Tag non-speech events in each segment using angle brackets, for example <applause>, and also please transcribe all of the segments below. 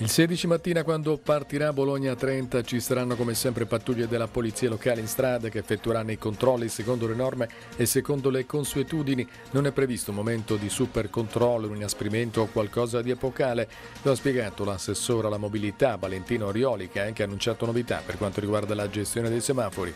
Il 16 mattina quando partirà Bologna-30 ci saranno come sempre pattuglie della polizia locale in strada che effettueranno i controlli secondo le norme e secondo le consuetudini. Non è previsto un momento di super controllo, un inasprimento o qualcosa di epocale. Lo ha spiegato l'assessore alla mobilità Valentino Orioli che ha anche annunciato novità per quanto riguarda la gestione dei semafori.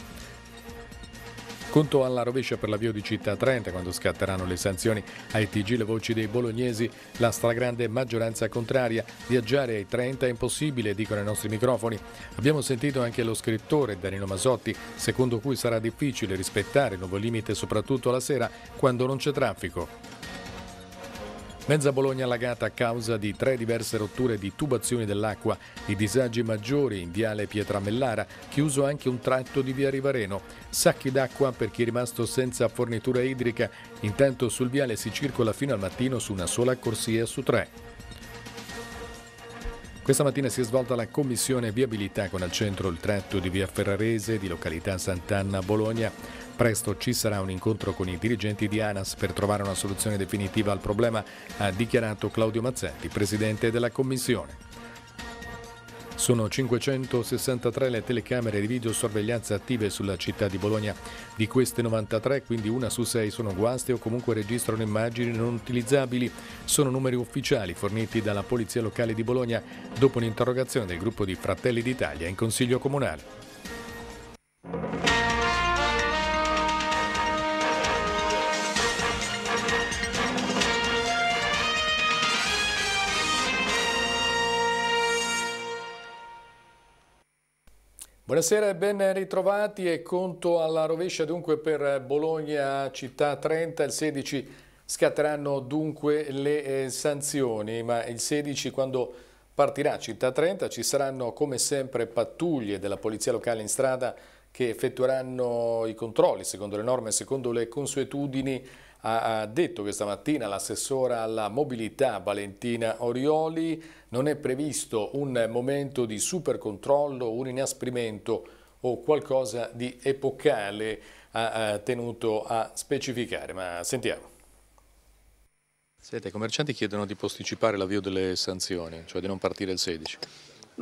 Conto alla rovescia per l'avvio di Città 30 quando scatteranno le sanzioni ai TG le voci dei bolognesi, la stragrande maggioranza contraria. Viaggiare ai 30 è impossibile, dicono i nostri microfoni. Abbiamo sentito anche lo scrittore Danilo Masotti, secondo cui sarà difficile rispettare il nuovo limite soprattutto la sera quando non c'è traffico. Mezza Bologna allagata a causa di tre diverse rotture di tubazioni dell'acqua, i disagi maggiori in viale Pietramellara, chiuso anche un tratto di via Rivareno, sacchi d'acqua per chi è rimasto senza fornitura idrica, intanto sul viale si circola fino al mattino su una sola corsia su tre. Questa mattina si è svolta la commissione viabilità con al centro il tratto di via Ferrarese di località Sant'Anna Bologna. Presto ci sarà un incontro con i dirigenti di ANAS per trovare una soluzione definitiva al problema, ha dichiarato Claudio Mazzetti, presidente della Commissione. Sono 563 le telecamere di videosorveglianza attive sulla città di Bologna. Di queste 93, quindi una su sei sono guaste o comunque registrano immagini non utilizzabili. Sono numeri ufficiali forniti dalla Polizia Locale di Bologna dopo un'interrogazione del gruppo di Fratelli d'Italia in Consiglio Comunale. Buonasera e ben ritrovati e conto alla rovescia dunque per Bologna Città 30 il 16 scatteranno dunque le eh, sanzioni ma il 16 quando partirà Città 30 ci saranno come sempre pattuglie della polizia locale in strada che effettueranno i controlli secondo le norme, secondo le consuetudini ha detto questa mattina l'assessora alla mobilità Valentina Orioli non è previsto un momento di super controllo, un inasprimento o qualcosa di epocale ha tenuto a specificare, ma sentiamo. Siete, i commercianti chiedono di posticipare l'avvio delle sanzioni, cioè di non partire il 16.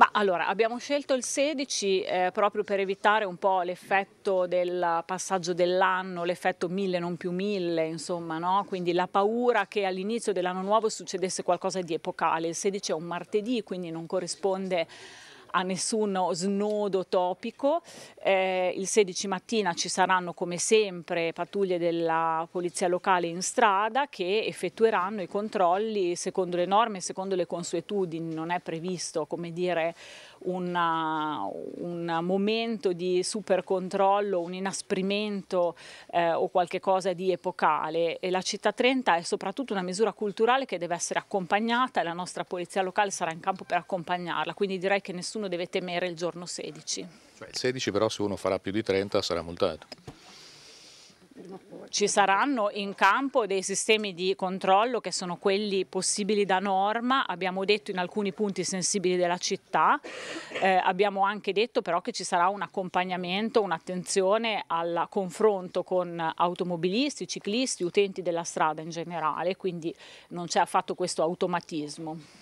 Ma allora, abbiamo scelto il 16 eh, proprio per evitare un po' l'effetto del passaggio dell'anno, l'effetto mille non più mille, insomma, no? Quindi la paura che all'inizio dell'anno nuovo succedesse qualcosa di epocale. Il 16 è un martedì, quindi non corrisponde a nessun snodo topico. Eh, il 16 mattina ci saranno come sempre pattuglie della polizia locale in strada che effettueranno i controlli secondo le norme, secondo le consuetudini, non è previsto come dire una, uh, un momento di super controllo, un inasprimento eh, o qualche cosa di epocale. E la città 30 è soprattutto una misura culturale che deve essere accompagnata e la nostra polizia locale sarà in campo per accompagnarla, quindi direi che nessuno nessuno deve temere il giorno 16. Cioè il 16 però se uno farà più di 30 sarà multato. Ci saranno in campo dei sistemi di controllo che sono quelli possibili da norma, abbiamo detto in alcuni punti sensibili della città, eh, abbiamo anche detto però che ci sarà un accompagnamento, un'attenzione al confronto con automobilisti, ciclisti, utenti della strada in generale, quindi non c'è affatto questo automatismo.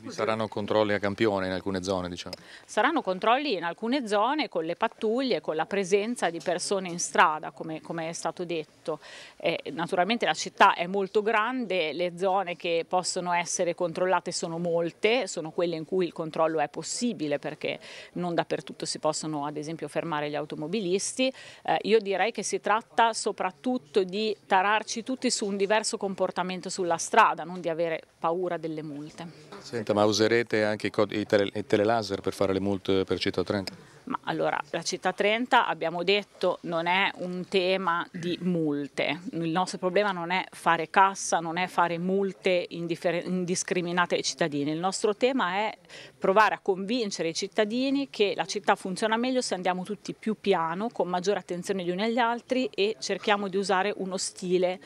Quindi saranno controlli a campione in alcune zone, diciamo? Saranno controlli in alcune zone con le pattuglie, con la presenza di persone in strada, come, come è stato detto. Eh, naturalmente la città è molto grande, le zone che possono essere controllate sono molte, sono quelle in cui il controllo è possibile perché non dappertutto si possono ad esempio fermare gli automobilisti. Eh, io direi che si tratta soprattutto di tararci tutti su un diverso comportamento sulla strada, non di avere paura delle multe. Senta, 30, ma userete anche i, i, tele i telelaser per fare le multe per Città 30? Ma allora, la Città 30 abbiamo detto non è un tema di multe, il nostro problema non è fare cassa, non è fare multe indiscriminate ai cittadini, il nostro tema è provare a convincere i cittadini che la città funziona meglio se andiamo tutti più piano, con maggiore attenzione gli uni agli altri e cerchiamo di usare uno stile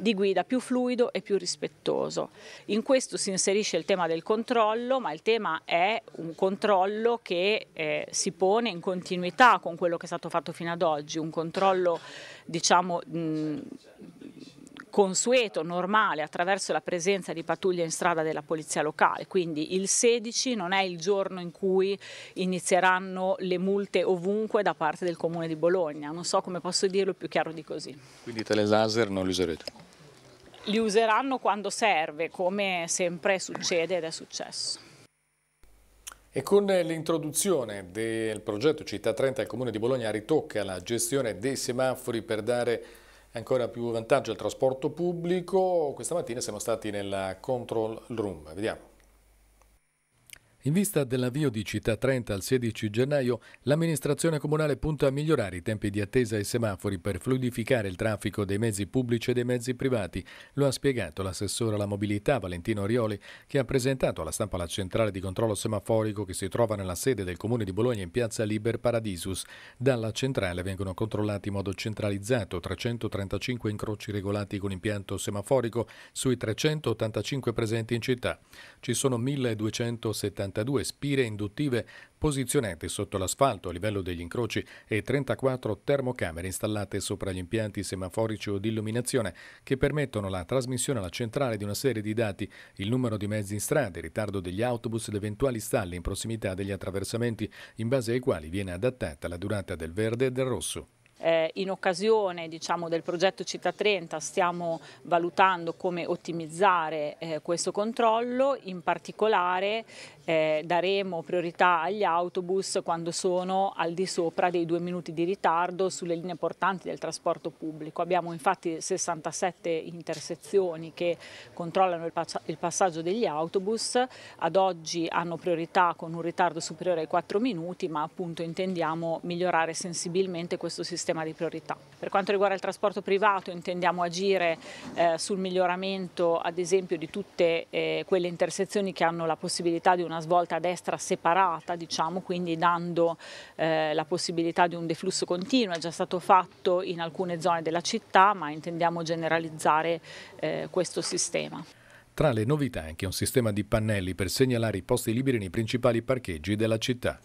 di guida più fluido e più rispettoso. In questo si inserisce il tema del controllo, ma il tema è un controllo che eh, si pone in continuità con quello che è stato fatto fino ad oggi, un controllo diciamo mh, consueto, normale, attraverso la presenza di pattuglie in strada della polizia locale. Quindi il 16 non è il giorno in cui inizieranno le multe ovunque da parte del Comune di Bologna. Non so come posso dirlo più chiaro di così. Quindi i telelaser non li userete? Li useranno quando serve, come sempre succede ed è successo. E con l'introduzione del progetto Città 30 il Comune di Bologna ritocca la gestione dei semafori per dare ancora più vantaggio al trasporto pubblico. Questa mattina siamo stati nella control room, vediamo. In vista dell'avvio di Città 30 al 16 gennaio, l'amministrazione comunale punta a migliorare i tempi di attesa e semafori per fluidificare il traffico dei mezzi pubblici e dei mezzi privati. Lo ha spiegato l'assessore alla mobilità Valentino Rioli, che ha presentato alla stampa la centrale di controllo semaforico che si trova nella sede del Comune di Bologna in piazza Liber Paradisus. Dalla centrale vengono controllati in modo centralizzato 335 incroci regolati con impianto semaforico sui 385 presenti in città. Ci sono 1270 42 spire induttive posizionate sotto l'asfalto a livello degli incroci e 34 termocamere installate sopra gli impianti semaforici o di illuminazione che permettono la trasmissione alla centrale di una serie di dati, il numero di mezzi in strada, il ritardo degli autobus ed eventuali stalli in prossimità degli attraversamenti, in base ai quali viene adattata la durata del verde e del rosso. Eh, in occasione diciamo, del progetto Città 30 stiamo valutando come ottimizzare eh, questo controllo, in particolare eh, daremo priorità agli autobus quando sono al di sopra dei due minuti di ritardo sulle linee portanti del trasporto pubblico. Abbiamo infatti 67 intersezioni che controllano il, pass il passaggio degli autobus, ad oggi hanno priorità con un ritardo superiore ai 4 minuti, ma appunto intendiamo migliorare sensibilmente questo sistema di priorità. Per quanto riguarda il trasporto privato intendiamo agire eh, sul miglioramento ad esempio di tutte eh, quelle intersezioni che hanno la possibilità di una una svolta a destra separata, diciamo, quindi dando eh, la possibilità di un deflusso continuo, è già stato fatto in alcune zone della città, ma intendiamo generalizzare eh, questo sistema. Tra le novità anche un sistema di pannelli per segnalare i posti liberi nei principali parcheggi della città.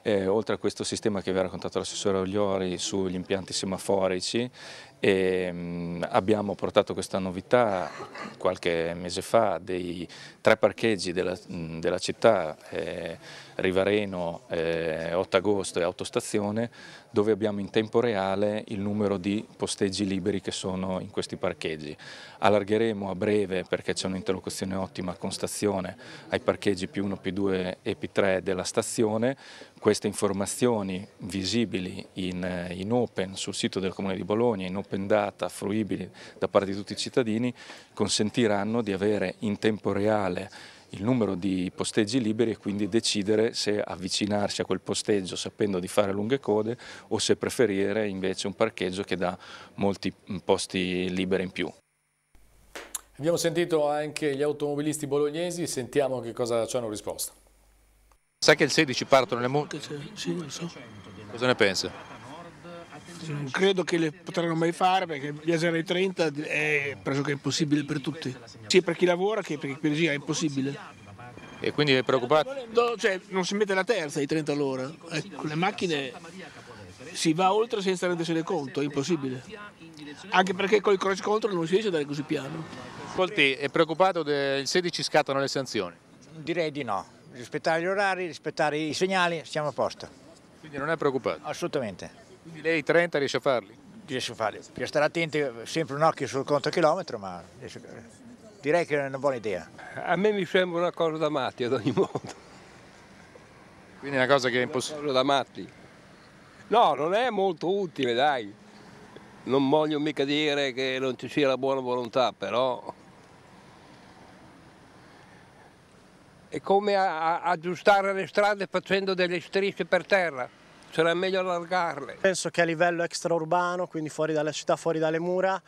Eh, oltre a questo sistema che vi ha raccontato l'assessore Ogliori sugli impianti semaforici, e ehm, abbiamo portato questa novità qualche mese fa dei tre parcheggi della, della città, eh, Rivareno, eh, 8 agosto e autostazione, dove abbiamo in tempo reale il numero di posteggi liberi che sono in questi parcheggi. Allargheremo a breve, perché c'è un'interlocuzione ottima con stazione, ai parcheggi P1, P2 e P3 della stazione, queste informazioni visibili in, in open sul sito del Comune di Bologna, in open appendata, fruibili da parte di tutti i cittadini, consentiranno di avere in tempo reale il numero di posteggi liberi e quindi decidere se avvicinarsi a quel posteggio sapendo di fare lunghe code o se preferire invece un parcheggio che dà molti mm, posti liberi in più. Abbiamo sentito anche gli automobilisti bolognesi, sentiamo che cosa ci hanno risposto. Sai che il 16 partono le multe? Sì, lo so. Cosa ne pensi? non credo che le potranno mai fare perché viaggiare ai 30 è pressoché impossibile per tutti, sia per chi lavora che per chi per è impossibile. E quindi è preoccupato? Cioè, non si mette la terza ai 30 all'ora, ecco, le macchine si va oltre senza rendersene conto, è impossibile. Anche perché col il cross control non si riesce ad andare così piano. Ascolti, è preoccupato che il 16 scattano le sanzioni? Direi di no, rispettare gli orari, rispettare i segnali, siamo a posto. Quindi non è preoccupato? Assolutamente. Quindi lei 30 riesce a farli? Riesce a farli, bisogna stare attenti, sempre un occhio sul conto chilometro, ma direi che è una buona idea. A me mi sembra una cosa da matti ad ogni modo. Quindi è una cosa che è impossibile. Una cosa da matti. No, non è molto utile, dai. Non voglio mica dire che non ci sia la buona volontà, però... È come aggiustare le strade facendo delle strisce per terra sarà meglio allargarle. Penso che a livello extraurbano, quindi fuori dalla città, fuori dalle mura,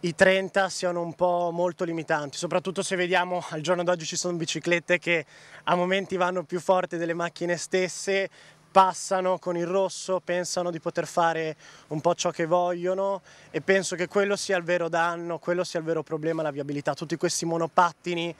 i 30 siano un po' molto limitanti, soprattutto se vediamo al giorno d'oggi ci sono biciclette che a momenti vanno più forte delle macchine stesse, passano con il rosso, pensano di poter fare un po' ciò che vogliono e penso che quello sia il vero danno, quello sia il vero problema, la viabilità. Tutti questi monopattini,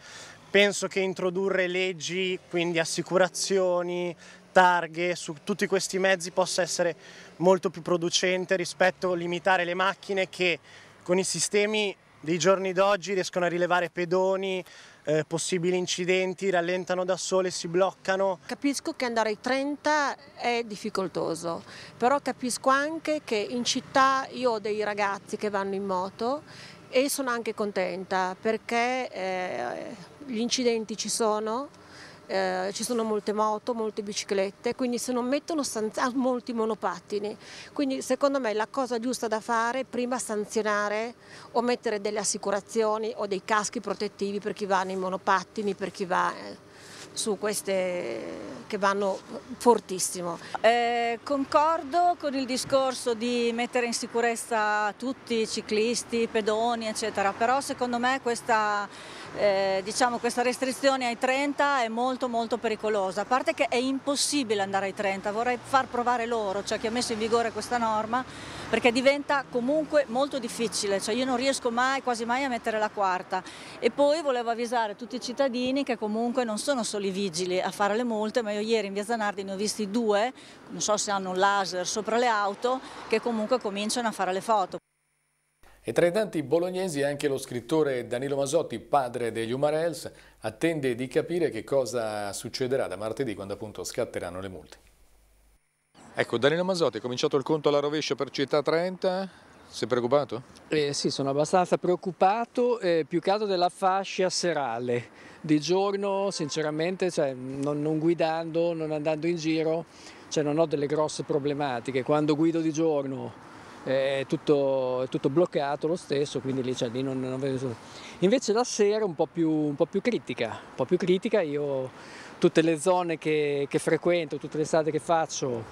penso che introdurre leggi, quindi assicurazioni, targhe su tutti questi mezzi possa essere molto più producente rispetto a limitare le macchine che con i sistemi dei giorni d'oggi riescono a rilevare pedoni, eh, possibili incidenti, rallentano da sole, si bloccano. Capisco che andare ai 30 è difficoltoso, però capisco anche che in città io ho dei ragazzi che vanno in moto e sono anche contenta perché eh, gli incidenti ci sono, eh, ci sono molte moto, molte biciclette, quindi se non mettono ah, molti monopattini. Quindi secondo me la cosa giusta da fare è prima sanzionare o mettere delle assicurazioni o dei caschi protettivi per chi va nei monopattini, per chi va... Eh, su queste che vanno fortissimo. Eh, concordo con il discorso di mettere in sicurezza tutti, i ciclisti, pedoni, eccetera, però secondo me questa eh, diciamo questa restrizione ai 30 è molto molto pericolosa, a parte che è impossibile andare ai 30, vorrei far provare loro, cioè chi ha messo in vigore questa norma, perché diventa comunque molto difficile, cioè io non riesco mai, quasi mai a mettere la quarta e poi volevo avvisare tutti i cittadini che comunque non sono solo i vigili a fare le multe, ma io ieri in via Zanardi ne ho visti due, non so se hanno un laser sopra le auto, che comunque cominciano a fare le foto. E tra i tanti bolognesi anche lo scrittore Danilo Masotti, padre degli Umarels, attende di capire che cosa succederà da martedì quando appunto scatteranno le multe. Ecco, Danilo Masotti, è cominciato il conto alla rovescia per Città 30, sei preoccupato? Eh, sì, sono abbastanza preoccupato, eh, più che altro della fascia serale. Di giorno, sinceramente, cioè, non, non, guidando, non andando in giro, cioè, non ho delle grosse problematiche. Quando guido di giorno è tutto, è tutto, bloccato lo stesso, quindi lì, cioè, lì non, non, vedo nessuno. Invece la sera un po' più, un po più critica, un po' più critica, io tutte le zone che, che frequento, tutte le strade che faccio,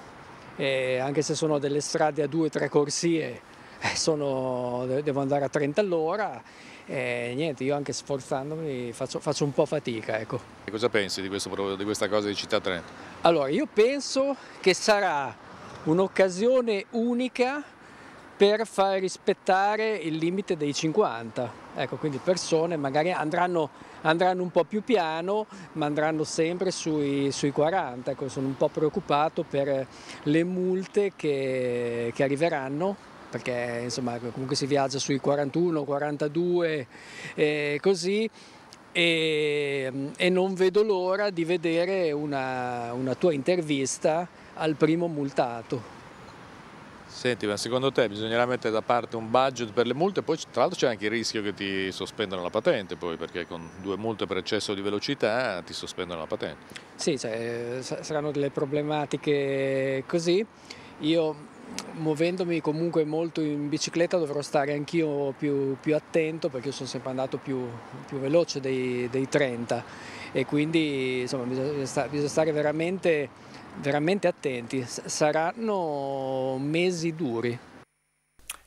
eh, anche se sono delle strade a due o tre corsie, eh, sono, devo andare a 30 all'ora e niente, io anche sforzandomi faccio, faccio un po' fatica. Ecco. Cosa pensi di, questo, di questa cosa di Città Trento? Allora, io penso che sarà un'occasione unica per far rispettare il limite dei 50. Ecco, quindi persone magari andranno, andranno un po' più piano, ma andranno sempre sui, sui 40. Ecco, sono un po' preoccupato per le multe che, che arriveranno perché insomma ecco, comunque si viaggia sui 41, 42 e così e, e non vedo l'ora di vedere una, una tua intervista al primo multato. Senti, ma secondo te bisognerà mettere da parte un budget per le multe? Poi tra l'altro c'è anche il rischio che ti sospendano la patente, poi perché con due multe per eccesso di velocità ti sospendono la patente. Sì, cioè, saranno delle problematiche così. Io muovendomi comunque molto in bicicletta dovrò stare anch'io più, più, attento perché io sono sempre andato più, più veloce dei, dei, 30 e quindi insomma, bisogna stare veramente veramente attenti, saranno mesi duri.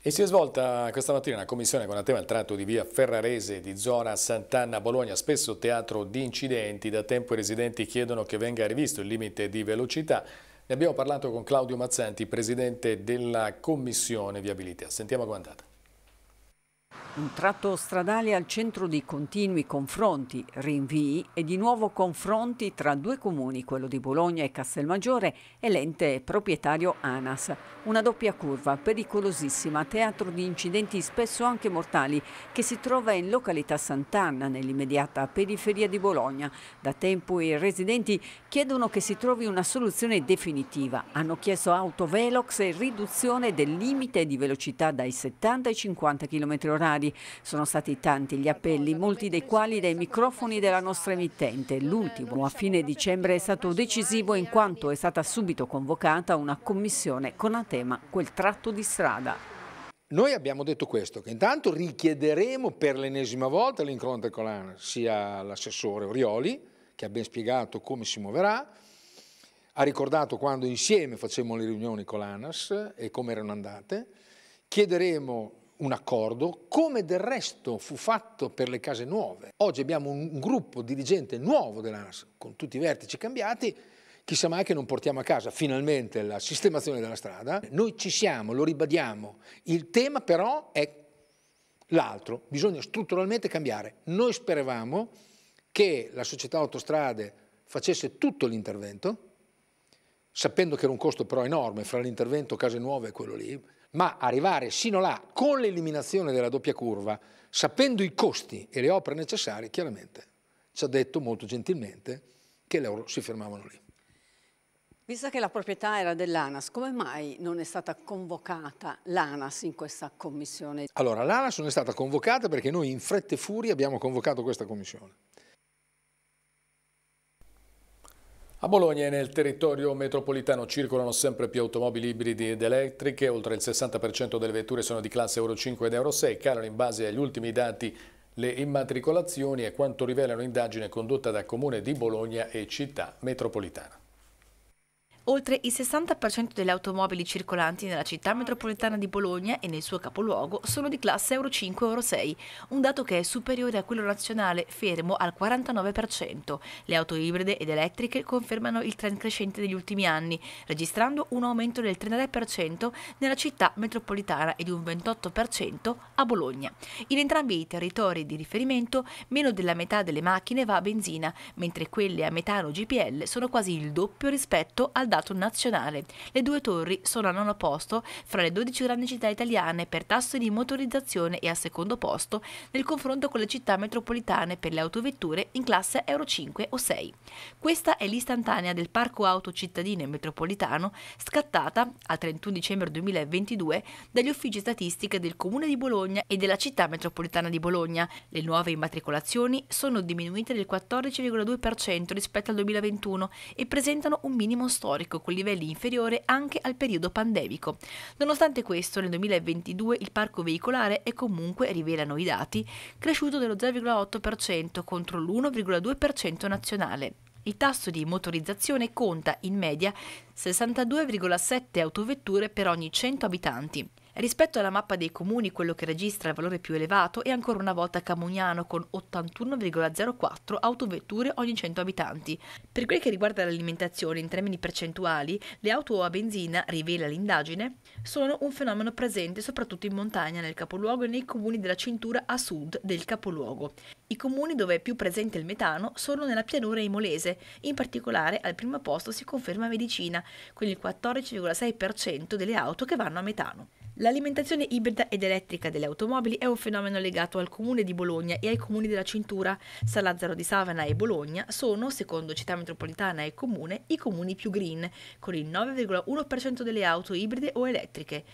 E si è svolta questa mattina una commissione con a tema il tratto di via Ferrarese di zona Sant'Anna Bologna, spesso teatro di incidenti. Da tempo i residenti chiedono che venga rivisto il limite di velocità. Ne abbiamo parlato con Claudio Mazzanti, presidente della commissione Viabilità. Sentiamo com'è andata. Un tratto stradale al centro di continui confronti, rinvii e di nuovo confronti tra due comuni, quello di Bologna e Castelmaggiore, e l'ente proprietario ANAS. Una doppia curva pericolosissima, teatro di incidenti spesso anche mortali, che si trova in località Sant'Anna, nell'immediata periferia di Bologna. Da tempo i residenti chiedono che si trovi una soluzione definitiva. Hanno chiesto autovelox e riduzione del limite di velocità dai 70 ai 50 km orari nazionali. Sono stati tanti gli appelli, molti dei quali dai microfoni della nostra emittente. L'ultimo a fine dicembre è stato decisivo in quanto è stata subito convocata una commissione con a tema quel tratto di strada. Noi abbiamo detto questo, che intanto richiederemo per l'ennesima volta l'incontro con l'ANA, sia l'assessore Orioli, che ha ben spiegato come si muoverà, ha ricordato quando insieme facevamo le riunioni con l'ANAS e come erano andate, chiederemo un accordo, come del resto fu fatto per le case nuove. Oggi abbiamo un gruppo dirigente nuovo dell'ANAS, con tutti i vertici cambiati, chissà mai che non portiamo a casa finalmente la sistemazione della strada. Noi ci siamo, lo ribadiamo, il tema però è l'altro, bisogna strutturalmente cambiare. Noi speravamo che la società autostrade facesse tutto l'intervento, sapendo che era un costo però enorme fra l'intervento Case Nuove e quello lì, ma arrivare sino là con l'eliminazione della doppia curva, sapendo i costi e le opere necessarie, chiaramente ci ha detto molto gentilmente che loro si fermavano lì. Visto che la proprietà era dell'ANAS, come mai non è stata convocata l'ANAS in questa commissione? Allora, l'ANAS non è stata convocata perché noi in fretta e furia abbiamo convocato questa commissione. A Bologna e nel territorio metropolitano circolano sempre più automobili ibridi ed elettriche, oltre il 60% delle vetture sono di classe Euro 5 ed Euro 6, calano in base agli ultimi dati le immatricolazioni e quanto rivela un'indagine condotta da Comune di Bologna e Città Metropolitana. Oltre il 60% delle automobili circolanti nella città metropolitana di Bologna e nel suo capoluogo sono di classe Euro 5 Euro 6, un dato che è superiore a quello nazionale, fermo al 49%. Le auto ibride ed elettriche confermano il trend crescente degli ultimi anni, registrando un aumento del 33% nella città metropolitana e di un 28% a Bologna. In entrambi i territori di riferimento, meno della metà delle macchine va a benzina, mentre quelle a metano GPL sono quasi il doppio rispetto al soldato nazionale. Le due torri sono al nono posto fra le 12 grandi città italiane per tasso di motorizzazione e al secondo posto nel confronto con le città metropolitane per le autovetture in classe Euro 5 o 6. Questa è l'istantanea del Parco Auto Cittadino e Metropolitano scattata al 31 dicembre 2022 dagli uffici statistiche del Comune di Bologna e della città metropolitana di Bologna. Le nuove immatricolazioni sono diminuite del 14,2% rispetto al 2021 e presentano un minimo storico storico con livelli inferiori anche al periodo pandemico. Nonostante questo, nel 2022 il parco veicolare è comunque, rivelano i dati, cresciuto dello 0,8% contro l'1,2% nazionale. Il tasso di motorizzazione conta in media 62,7 autovetture per ogni 100 abitanti. Rispetto alla mappa dei comuni, quello che registra il valore più elevato è ancora una volta Camugnano con 81,04 autovetture ogni 100 abitanti. Per quel che riguarda l'alimentazione in termini percentuali, le auto a benzina, rivela l'indagine, sono un fenomeno presente soprattutto in montagna nel capoluogo e nei comuni della cintura a sud del capoluogo. I comuni dove è più presente il metano sono nella pianura imolese, in particolare al primo posto si conferma Medicina, con il 14,6% delle auto che vanno a metano. L'alimentazione ibrida ed elettrica delle automobili è un fenomeno legato al comune di Bologna e ai comuni della cintura. San Lazzaro di Savana e Bologna sono, secondo città metropolitana e comune, i comuni più green, con il 9,1% delle auto ibride o elettriche.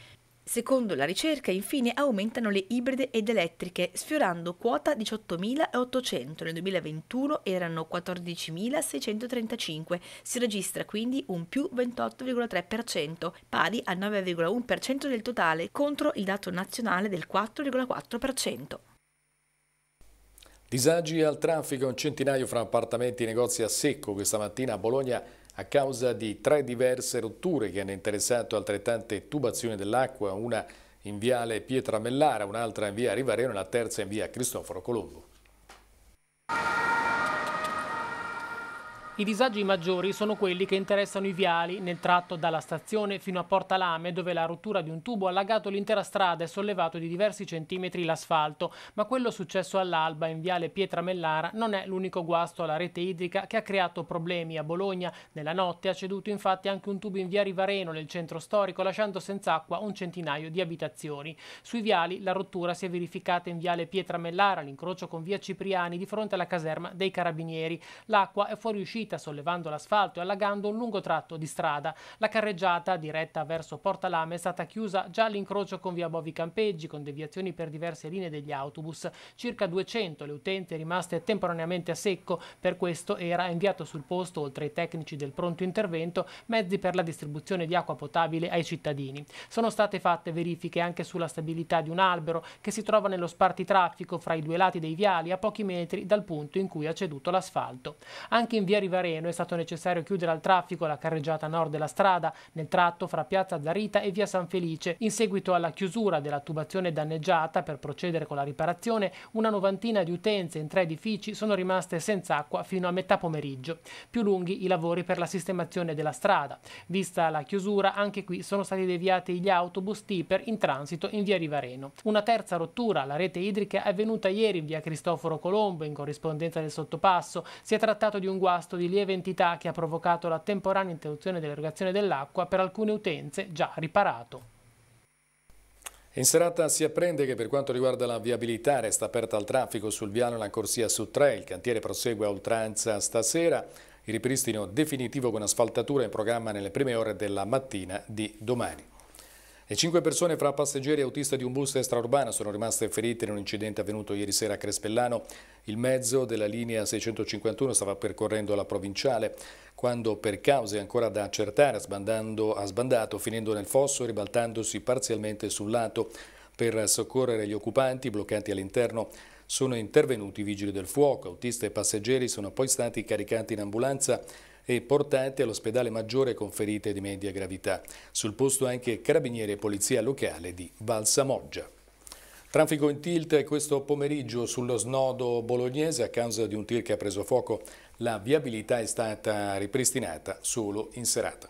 Secondo la ricerca, infine, aumentano le ibride ed elettriche, sfiorando quota 18.800, nel 2021 erano 14.635, si registra quindi un più 28,3%, pari al 9,1% del totale, contro il dato nazionale del 4,4%. Disagi al traffico, un centinaio fra appartamenti e negozi a secco questa mattina a Bologna a causa di tre diverse rotture che hanno interessato altrettante tubazioni dell'acqua, una in viale Pietramellara, un'altra in via Rivareno e la terza in via Cristoforo Colombo. I disagi maggiori sono quelli che interessano i viali nel tratto dalla stazione fino a Porta Lame, dove la rottura di un tubo ha allagato l'intera strada e sollevato di diversi centimetri l'asfalto, ma quello successo all'alba in viale Pietra Mellara non è l'unico guasto alla rete idrica che ha creato problemi a Bologna. Nella notte ha ceduto infatti anche un tubo in via Rivareno nel centro storico lasciando senza acqua un centinaio di abitazioni. Sui viali la rottura si è verificata in viale Pietra Mellara, all'incrocio con via Cipriani di fronte alla caserma dei Carabinieri. L'acqua è fuoriuscita dita sollevando l'asfalto e allagando un lungo tratto di strada. La carreggiata diretta verso Portalame è stata chiusa già all'incrocio con via Bovi Campeggi con deviazioni per diverse linee degli autobus. Circa 200 le utenti rimaste temporaneamente a secco, per questo era inviato sul posto, oltre ai tecnici del pronto intervento, mezzi per la distribuzione di acqua potabile ai cittadini. Sono state fatte verifiche anche sulla stabilità di un albero che si trova nello spartitraffico fra i due lati dei viali a pochi metri dal punto in cui ha ceduto l'asfalto. Anche in via Rivera Reno è stato necessario chiudere al traffico la carreggiata nord della strada nel tratto fra Piazza Zarita e Via San Felice. In seguito alla chiusura della tubazione danneggiata per procedere con la riparazione, una novantina di utenze in tre edifici sono rimaste senza acqua fino a metà pomeriggio. Più lunghi i lavori per la sistemazione della strada. Vista la chiusura, anche qui sono stati deviati gli autobus tipper in transito in via Rivareno. Una terza rottura alla rete idrica è avvenuta ieri in via Cristoforo Colombo in corrispondenza del sottopasso. Si è trattato di un guasto di lieve entità che ha provocato la temporanea interruzione dell'erogazione dell'acqua per alcune utenze già riparato. In serata si apprende che per quanto riguarda la viabilità resta aperta al traffico sul viale una corsia su tre, il cantiere prosegue a oltranza stasera, il ripristino definitivo con asfaltatura in programma nelle prime ore della mattina di domani. Le cinque persone fra passeggeri e autista di un bus extraurbano sono rimaste ferite in un incidente avvenuto ieri sera a Crespellano il mezzo della linea 651 stava percorrendo la provinciale quando per cause ancora da accertare ha sbandato finendo nel fosso e ribaltandosi parzialmente sul lato. Per soccorrere gli occupanti bloccati all'interno sono intervenuti i vigili del fuoco, autista e passeggeri sono poi stati caricati in ambulanza e portati all'ospedale maggiore con ferite di media gravità. Sul posto anche carabinieri e polizia locale di Balsamoggia. Traffico in tilt questo pomeriggio sullo snodo bolognese a causa di un tir che ha preso fuoco. La viabilità è stata ripristinata solo in serata.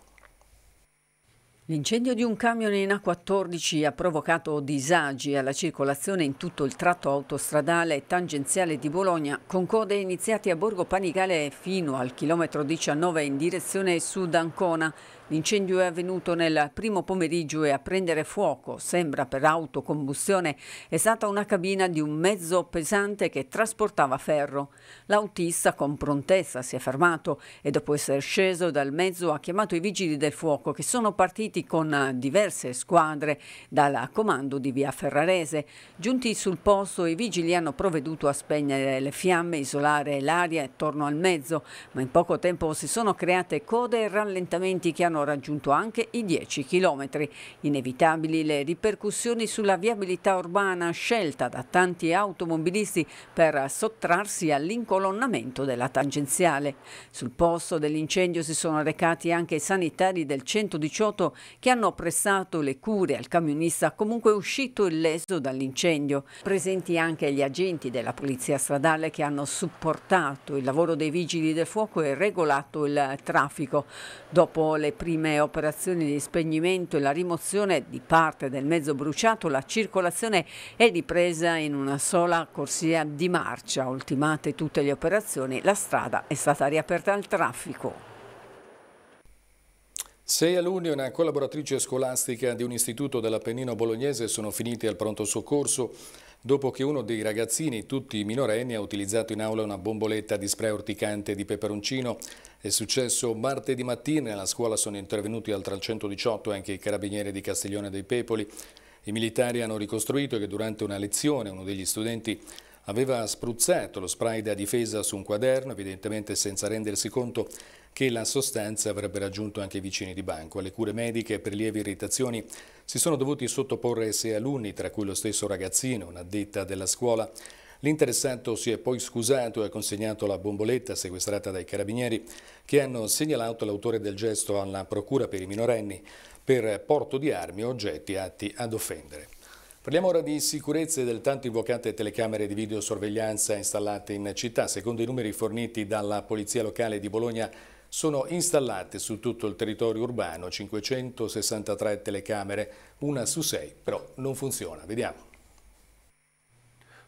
L'incendio di un camion in A14 ha provocato disagi alla circolazione in tutto il tratto autostradale e tangenziale di Bologna, con code iniziate a Borgo Panigale fino al chilometro 19 in direzione sud Ancona. L'incendio è avvenuto nel primo pomeriggio e a prendere fuoco, sembra per autocombustione, è stata una cabina di un mezzo pesante che trasportava ferro. L'autista con prontezza si è fermato e dopo essere sceso dal mezzo ha chiamato i vigili del fuoco che sono partiti con diverse squadre dal comando di via Ferrarese. Giunti sul posto i vigili hanno provveduto a spegnere le fiamme, isolare l'aria attorno al mezzo, ma in poco tempo si sono create code e rallentamenti che hanno hanno raggiunto anche i 10 chilometri. Inevitabili le ripercussioni sulla viabilità urbana scelta da tanti automobilisti per sottrarsi all'incolonnamento della tangenziale. Sul posto dell'incendio si sono recati anche i sanitari del 118 che hanno prestato le cure al camionista comunque uscito illeso dall'incendio. Presenti anche gli agenti della polizia stradale che hanno supportato il lavoro dei vigili del fuoco e regolato il traffico. Dopo le prime prime operazioni di spegnimento e la rimozione di parte del mezzo bruciato, la circolazione è ripresa in una sola corsia di marcia. Ultimate tutte le operazioni, la strada è stata riaperta al traffico. Sei alunni e una collaboratrice scolastica di un istituto dell'Appennino bolognese sono finiti al pronto soccorso dopo che uno dei ragazzini, tutti minorenni, ha utilizzato in aula una bomboletta di spray urticante di peperoncino. È successo martedì mattina, alla scuola sono intervenuti al 318 anche i carabinieri di Castiglione dei Pepoli. I militari hanno ricostruito che durante una lezione uno degli studenti aveva spruzzato lo spray da difesa su un quaderno, evidentemente senza rendersi conto che la sostanza avrebbe raggiunto anche i vicini di banco. Alle cure mediche per lievi irritazioni si sono dovuti sottoporre sei alunni, tra cui lo stesso ragazzino, un'addetta della scuola. L'interessato si è poi scusato e ha consegnato la bomboletta sequestrata dai carabinieri che hanno segnalato l'autore del gesto alla procura per i minorenni per porto di armi e oggetti atti ad offendere. Parliamo ora di sicurezza e del tanto invocate telecamere di videosorveglianza installate in città. Secondo i numeri forniti dalla Polizia Locale di Bologna, sono installate su tutto il territorio urbano 563 telecamere, una su sei però non funziona. Vediamo.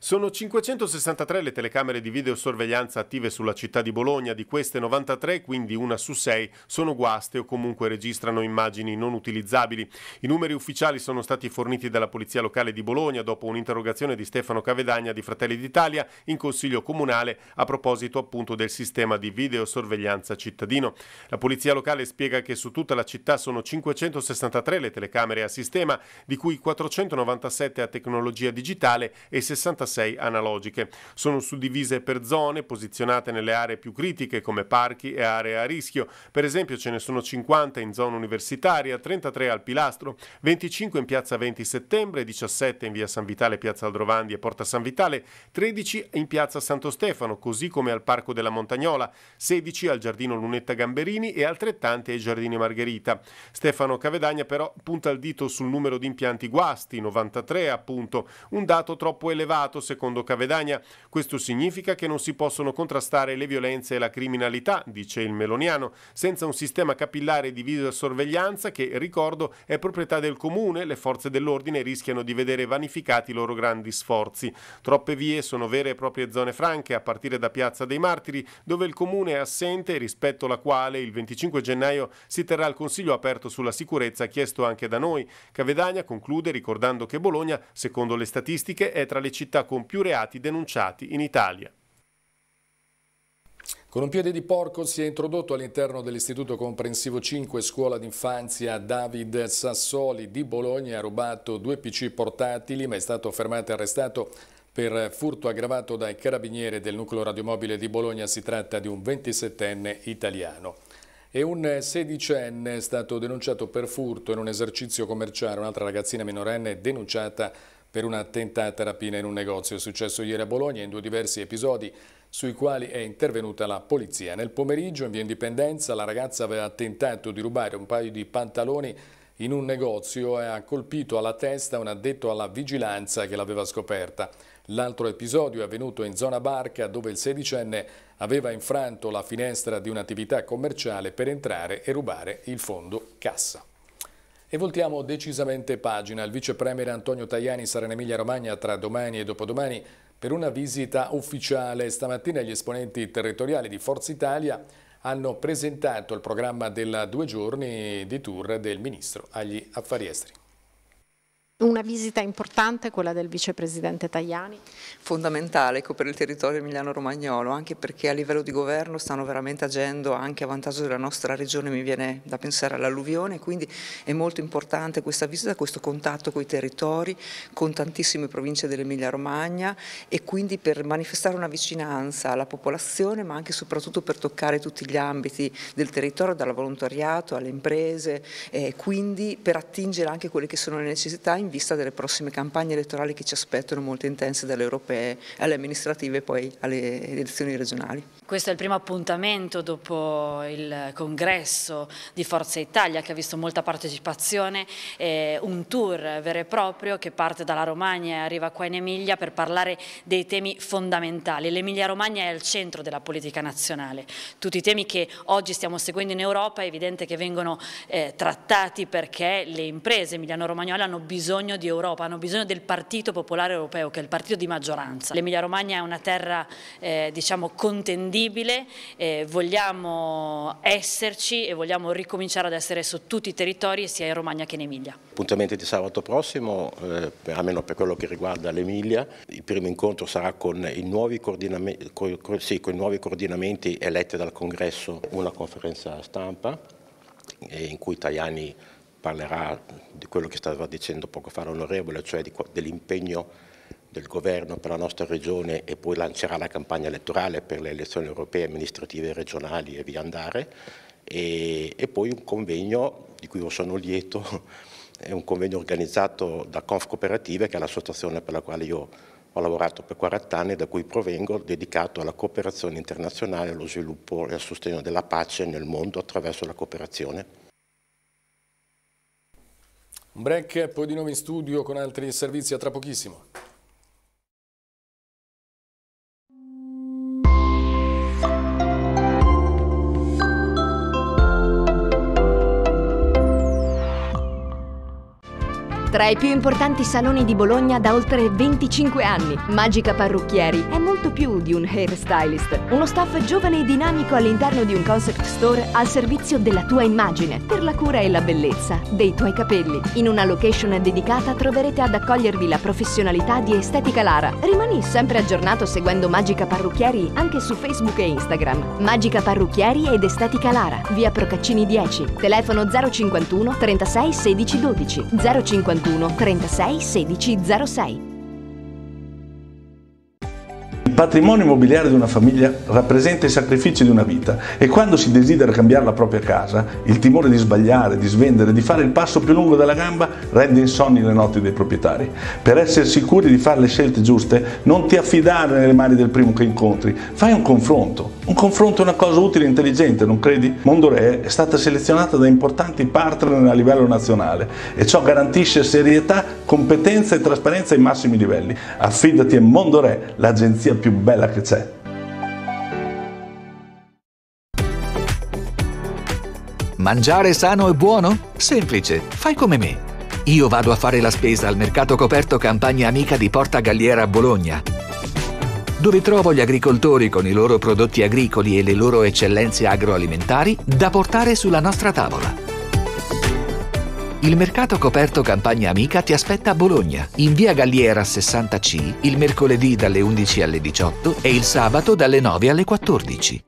Sono 563 le telecamere di videosorveglianza attive sulla città di Bologna, di queste 93, quindi una su 6, sono guaste o comunque registrano immagini non utilizzabili. I numeri ufficiali sono stati forniti dalla Polizia Locale di Bologna dopo un'interrogazione di Stefano Cavedagna di Fratelli d'Italia in Consiglio Comunale a proposito appunto del sistema di videosorveglianza cittadino. La Polizia Locale spiega che su tutta la città sono 563 le telecamere a sistema, di cui 497 a tecnologia digitale e 66 36 analogiche. Sono suddivise per zone posizionate nelle aree più critiche come parchi e aree a rischio. Per esempio ce ne sono 50 in zona universitaria, 33 al Pilastro, 25 in piazza 20 settembre, 17 in via San Vitale, piazza Aldrovandi e Porta San Vitale, 13 in piazza Santo Stefano, così come al Parco della Montagnola, 16 al Giardino Lunetta Gamberini e altrettanti ai Giardini Margherita. Stefano Cavedagna però punta il dito sul numero di impianti guasti, 93 appunto, un dato troppo elevato Stato, secondo Cavedagna. Questo significa che non si possono contrastare le violenze e la criminalità, dice il meloniano, senza un sistema capillare di videosorveglianza che, ricordo, è proprietà del comune, le forze dell'ordine rischiano di vedere vanificati i loro grandi sforzi. Troppe vie sono vere e proprie zone franche, a partire da Piazza dei Martiri, dove il comune è assente rispetto alla quale il 25 gennaio si terrà il Consiglio aperto sulla sicurezza chiesto anche da noi. Cavedagna conclude ricordando che Bologna, secondo le statistiche, è tra le città con più reati denunciati in Italia. Con un piede di porco si è introdotto all'interno dell'Istituto Comprensivo 5 Scuola d'Infanzia David Sassoli di Bologna, ha rubato due PC portatili ma è stato fermato e arrestato per furto aggravato dai carabinieri del nucleo radiomobile di Bologna. Si tratta di un 27enne italiano. E un 16enne è stato denunciato per furto in un esercizio commerciale, un'altra ragazzina minorenne è denunciata per per un'attentata rapina in un negozio. È successo ieri a Bologna in due diversi episodi sui quali è intervenuta la polizia. Nel pomeriggio in via Indipendenza la ragazza aveva tentato di rubare un paio di pantaloni in un negozio e ha colpito alla testa un addetto alla vigilanza che l'aveva scoperta. L'altro episodio è avvenuto in zona Barca dove il sedicenne aveva infranto la finestra di un'attività commerciale per entrare e rubare il fondo cassa. E voltiamo decisamente pagina. Il vicepremier Antonio Tajani sarà in Emilia Romagna tra domani e dopodomani per una visita ufficiale. Stamattina gli esponenti territoriali di Forza Italia hanno presentato il programma della due giorni di tour del ministro agli affari esteri. Una visita importante, quella del vicepresidente Tajani? Fondamentale ecco, per il territorio emiliano-romagnolo, anche perché a livello di governo stanno veramente agendo anche a vantaggio della nostra regione, mi viene da pensare all'alluvione, quindi è molto importante questa visita, questo contatto con i territori, con tantissime province dell'Emilia-Romagna e quindi per manifestare una vicinanza alla popolazione, ma anche e soprattutto per toccare tutti gli ambiti del territorio, dal volontariato alle imprese, eh, quindi per attingere anche quelle che sono le necessità vista delle prossime campagne elettorali che ci aspettano molto intense dalle europee alle amministrative e poi alle elezioni regionali. Questo è il primo appuntamento dopo il congresso di Forza Italia che ha visto molta partecipazione, un tour vero e proprio che parte dalla Romagna e arriva qua in Emilia per parlare dei temi fondamentali. L'Emilia Romagna è al centro della politica nazionale. Tutti i temi che oggi stiamo seguendo in Europa è evidente che vengono eh, trattati perché le imprese emiliano-romagnole hanno bisogno bisogno di Europa, hanno bisogno del Partito Popolare Europeo, che è il partito di maggioranza. L'Emilia Romagna è una terra eh, diciamo contendibile, eh, vogliamo esserci e vogliamo ricominciare ad essere su tutti i territori, sia in Romagna che in Emilia. Appuntamenti di sabato prossimo, eh, almeno per quello che riguarda l'Emilia, il primo incontro sarà con i nuovi, co co sì, con i nuovi coordinamenti eletti dal Congresso, una conferenza stampa eh, in cui Tajani parlerà di quello che stava dicendo poco fa l'onorevole, cioè dell'impegno del governo per la nostra regione e poi lancerà la campagna elettorale per le elezioni europee, amministrative regionali e via andare. E, e poi un convegno di cui sono lieto, <laughs> è un convegno organizzato da Conf Cooperative, che è l'associazione per la quale io ho lavorato per 40 anni, e da cui provengo, dedicato alla cooperazione internazionale, allo sviluppo e al sostegno della pace nel mondo attraverso la cooperazione un break, poi di nuovo in studio con altri servizi a tra pochissimo. Tra i più importanti saloni di Bologna da oltre 25 anni, Magica Parrucchieri è molto più di un hairstylist. Uno staff giovane e dinamico all'interno di un concept store al servizio della tua immagine, per la cura e la bellezza dei tuoi capelli. In una location dedicata troverete ad accogliervi la professionalità di Estetica Lara. Rimani sempre aggiornato seguendo Magica Parrucchieri anche su Facebook e Instagram. Magica Parrucchieri ed Estetica Lara, via Procaccini 10, telefono 051 36 16 12 051 051 36 16 06 patrimonio immobiliare di una famiglia rappresenta i sacrifici di una vita e quando si desidera cambiare la propria casa, il timore di sbagliare, di svendere, di fare il passo più lungo della gamba rende insonni le notti dei proprietari. Per essere sicuri di fare le scelte giuste, non ti affidare nelle mani del primo che incontri, fai un confronto. Un confronto è una cosa utile e intelligente, non credi? Mondore è stata selezionata da importanti partner a livello nazionale e ciò garantisce serietà, competenza e trasparenza ai massimi livelli. Affidati a Mondore, l'agenzia più più bella che c'è. Mangiare sano e buono? Semplice, fai come me. Io vado a fare la spesa al mercato coperto Campagna Amica di Porta Galliera a Bologna, dove trovo gli agricoltori con i loro prodotti agricoli e le loro eccellenze agroalimentari da portare sulla nostra tavola. Il mercato coperto Campagna Amica ti aspetta a Bologna, in via Galliera 60C, il mercoledì dalle 11 alle 18 e il sabato dalle 9 alle 14.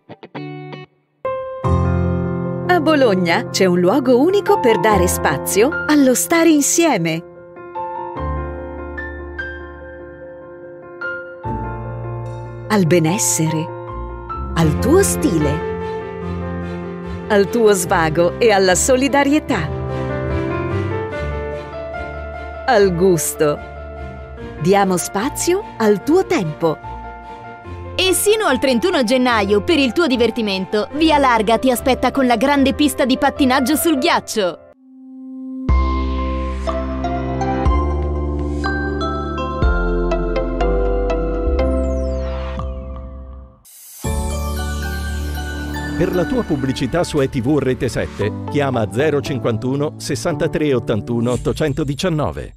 A Bologna c'è un luogo unico per dare spazio allo stare insieme. Al benessere, al tuo stile, al tuo svago e alla solidarietà al gusto. Diamo spazio al tuo tempo. E sino al 31 gennaio, per il tuo divertimento, Via Larga ti aspetta con la grande pista di pattinaggio sul ghiaccio. Per la tua pubblicità su ETV Rete 7, chiama 051 63 81 819.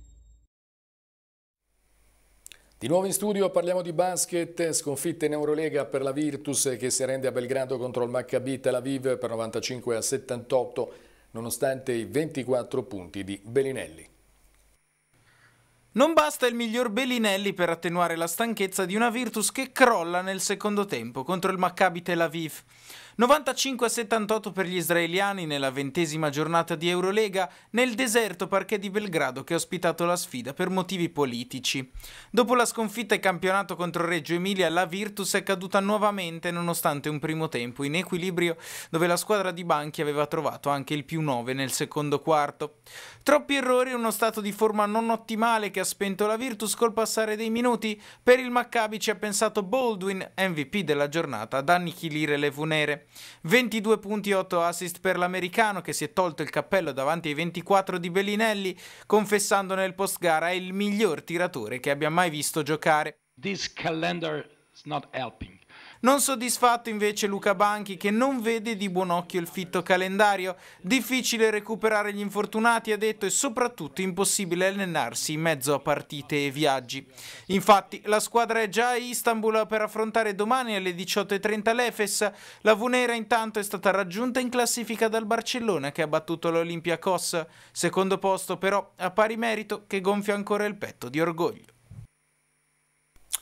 Di nuovo in studio parliamo di basket, sconfitta in Eurolega per la Virtus che si rende a Belgrado contro il Maccabi Tel Aviv per 95 a 78 nonostante i 24 punti di Belinelli. Non basta il miglior Belinelli per attenuare la stanchezza di una Virtus che crolla nel secondo tempo contro il Maccabi Tel Aviv. 95 a 78 per gli israeliani nella ventesima giornata di Eurolega nel deserto parquet di Belgrado che ha ospitato la sfida per motivi politici. Dopo la sconfitta in campionato contro Reggio Emilia, la Virtus è caduta nuovamente nonostante un primo tempo in equilibrio dove la squadra di Banchi aveva trovato anche il più 9 nel secondo quarto. Troppi errori e uno stato di forma non ottimale che ha spento la Virtus col passare dei minuti. Per il Maccabi ci ha pensato Baldwin, MVP della giornata, ad annichilire le vunere. 22 punti 8 assist per l'americano che si è tolto il cappello davanti ai 24 di Bellinelli, confessando nel post gara è il miglior tiratore che abbia mai visto giocare. This calendar is not helping. Non soddisfatto invece Luca Banchi che non vede di buon occhio il fitto calendario. Difficile recuperare gli infortunati, ha detto, e soprattutto impossibile allenarsi in mezzo a partite e viaggi. Infatti la squadra è già a Istanbul per affrontare domani alle 18.30 l'Efes. La Vunera intanto è stata raggiunta in classifica dal Barcellona che ha battuto l'Olimpia Cos. Secondo posto però a pari merito che gonfia ancora il petto di orgoglio.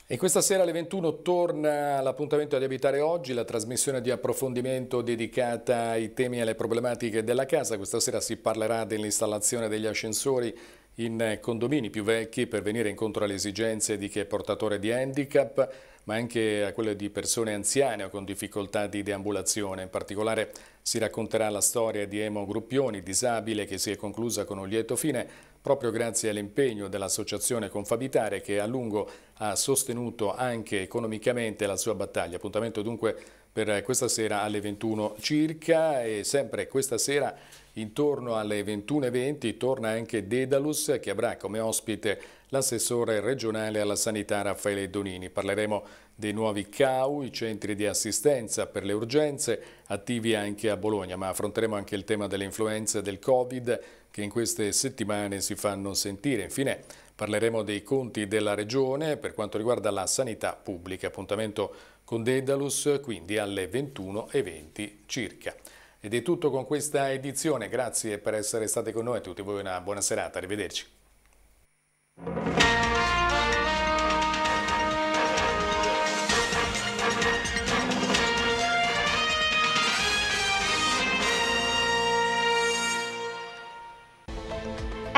E questa sera alle 21 torna l'appuntamento ad abitare oggi, la trasmissione di approfondimento dedicata ai temi e alle problematiche della casa. Questa sera si parlerà dell'installazione degli ascensori in condomini più vecchi per venire incontro alle esigenze di chi è portatore di handicap, ma anche a quelle di persone anziane o con difficoltà di deambulazione. In particolare si racconterà la storia di Emo Gruppioni, disabile, che si è conclusa con un lieto fine proprio grazie all'impegno dell'associazione Confabitare che a lungo ha sostenuto anche economicamente la sua battaglia. Appuntamento dunque per questa sera alle 21 circa e sempre questa sera intorno alle 21.20 torna anche Dedalus che avrà come ospite l'assessore regionale alla sanità Raffaele Donini. Parleremo dei nuovi CAU, i centri di assistenza per le urgenze attivi anche a Bologna, ma affronteremo anche il tema delle influenze del Covid che in queste settimane si fanno sentire. Infine parleremo dei conti della Regione per quanto riguarda la sanità pubblica. Appuntamento con Dedalus quindi alle 21.20 circa. Ed è tutto con questa edizione, grazie per essere state con noi, tutti voi una buona serata, arrivederci.